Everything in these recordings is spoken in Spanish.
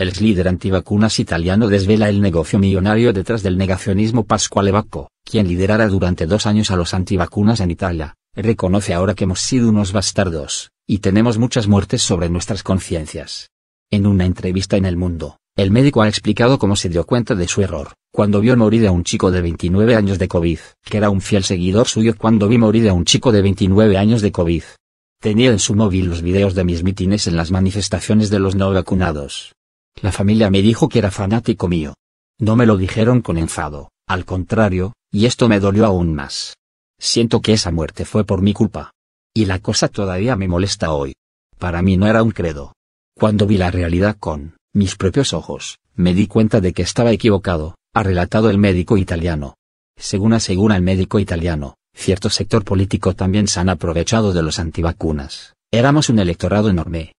El líder antivacunas italiano desvela el negocio millonario detrás del negacionismo Pasquale Bacco, quien liderara durante dos años a los antivacunas en Italia, reconoce ahora que hemos sido unos bastardos, y tenemos muchas muertes sobre nuestras conciencias. En una entrevista en El Mundo, el médico ha explicado cómo se dio cuenta de su error, cuando vio morir a un chico de 29 años de COVID, que era un fiel seguidor suyo cuando vi morir a un chico de 29 años de COVID. Tenía en su móvil los videos de mis mítines en las manifestaciones de los no vacunados. La familia me dijo que era fanático mío. No me lo dijeron con enfado, al contrario, y esto me dolió aún más. Siento que esa muerte fue por mi culpa. Y la cosa todavía me molesta hoy. Para mí no era un credo. Cuando vi la realidad con mis propios ojos, me di cuenta de que estaba equivocado, ha relatado el médico italiano. Según asegura el médico italiano, cierto sector político también se han aprovechado de los antivacunas. Éramos un electorado enorme,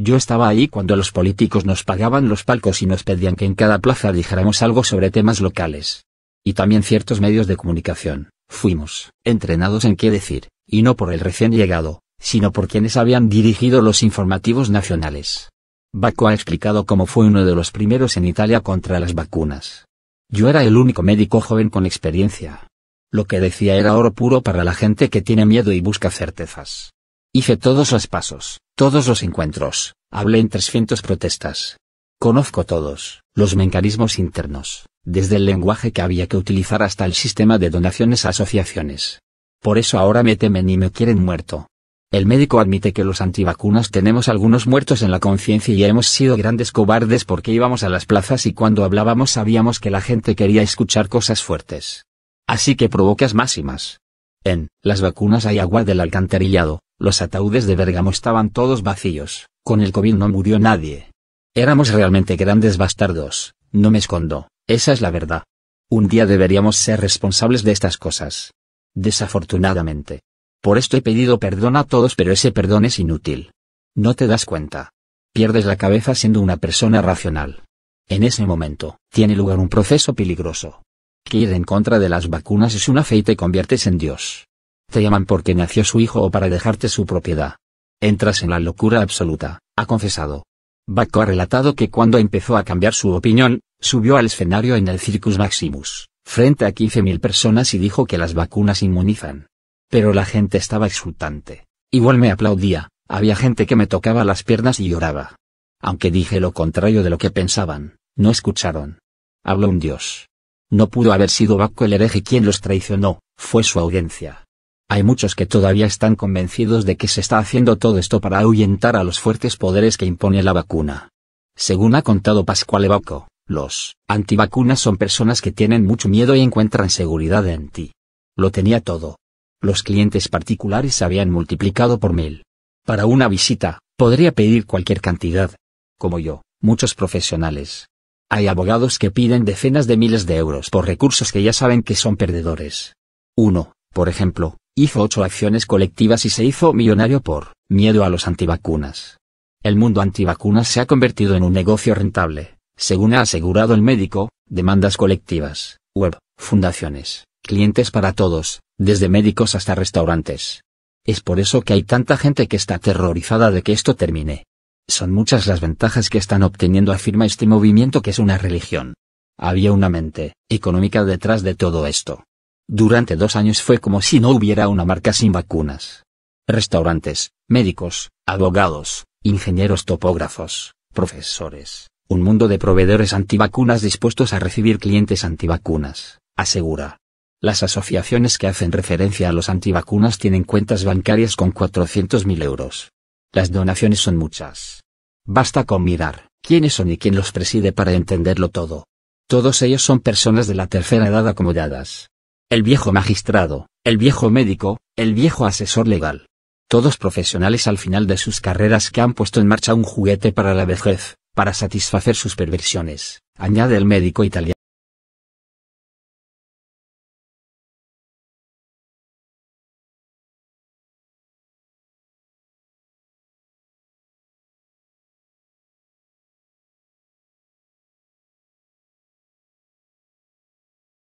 yo estaba ahí cuando los políticos nos pagaban los palcos y nos pedían que en cada plaza dijéramos algo sobre temas locales. Y también ciertos medios de comunicación, fuimos, entrenados en qué decir, y no por el recién llegado, sino por quienes habían dirigido los informativos nacionales. Baco ha explicado cómo fue uno de los primeros en Italia contra las vacunas. Yo era el único médico joven con experiencia. Lo que decía era oro puro para la gente que tiene miedo y busca certezas. Hice todos los pasos, todos los encuentros, hablé en 300 protestas. Conozco todos, los mecanismos internos, desde el lenguaje que había que utilizar hasta el sistema de donaciones a asociaciones. Por eso ahora me temen y me quieren muerto. El médico admite que los antivacunas tenemos algunos muertos en la conciencia y hemos sido grandes cobardes porque íbamos a las plazas y cuando hablábamos sabíamos que la gente quería escuchar cosas fuertes. Así que provocas más y más las vacunas hay agua del alcantarillado, los ataúdes de Bérgamo estaban todos vacíos, con el COVID no murió nadie. Éramos realmente grandes bastardos, no me escondo, esa es la verdad. Un día deberíamos ser responsables de estas cosas. Desafortunadamente. Por esto he pedido perdón a todos, pero ese perdón es inútil. No te das cuenta. Pierdes la cabeza siendo una persona racional. En ese momento, tiene lugar un proceso peligroso que ir en contra de las vacunas es una fe y te conviertes en Dios. Te llaman porque nació su hijo o para dejarte su propiedad. Entras en la locura absoluta, ha confesado. Baco ha relatado que cuando empezó a cambiar su opinión, subió al escenario en el Circus Maximus, frente a 15.000 personas y dijo que las vacunas inmunizan. Pero la gente estaba exultante. Igual me aplaudía, había gente que me tocaba las piernas y lloraba. Aunque dije lo contrario de lo que pensaban, no escucharon. Habló un dios. No pudo haber sido Baco el hereje quien los traicionó, fue su audiencia. Hay muchos que todavía están convencidos de que se está haciendo todo esto para ahuyentar a los fuertes poderes que impone la vacuna. Según ha contado Pascual Baco, los antivacunas son personas que tienen mucho miedo y encuentran seguridad en ti. Lo tenía todo. Los clientes particulares se habían multiplicado por mil. Para una visita, podría pedir cualquier cantidad. Como yo, muchos profesionales, hay abogados que piden decenas de miles de euros por recursos que ya saben que son perdedores. Uno, por ejemplo, hizo ocho acciones colectivas y se hizo millonario por miedo a los antivacunas. El mundo antivacunas se ha convertido en un negocio rentable, según ha asegurado el médico, demandas colectivas, web, fundaciones, clientes para todos, desde médicos hasta restaurantes. Es por eso que hay tanta gente que está aterrorizada de que esto termine. Son muchas las ventajas que están obteniendo afirma este movimiento que es una religión. Había una mente, económica detrás de todo esto. Durante dos años fue como si no hubiera una marca sin vacunas. Restaurantes, médicos, abogados, ingenieros topógrafos, profesores, un mundo de proveedores antivacunas dispuestos a recibir clientes antivacunas, asegura. Las asociaciones que hacen referencia a los antivacunas tienen cuentas bancarias con 400.000 euros, las donaciones son muchas. Basta con mirar quiénes son y quién los preside para entenderlo todo. Todos ellos son personas de la tercera edad acomodadas. El viejo magistrado, el viejo médico, el viejo asesor legal. Todos profesionales al final de sus carreras que han puesto en marcha un juguete para la vejez, para satisfacer sus perversiones, añade el médico italiano.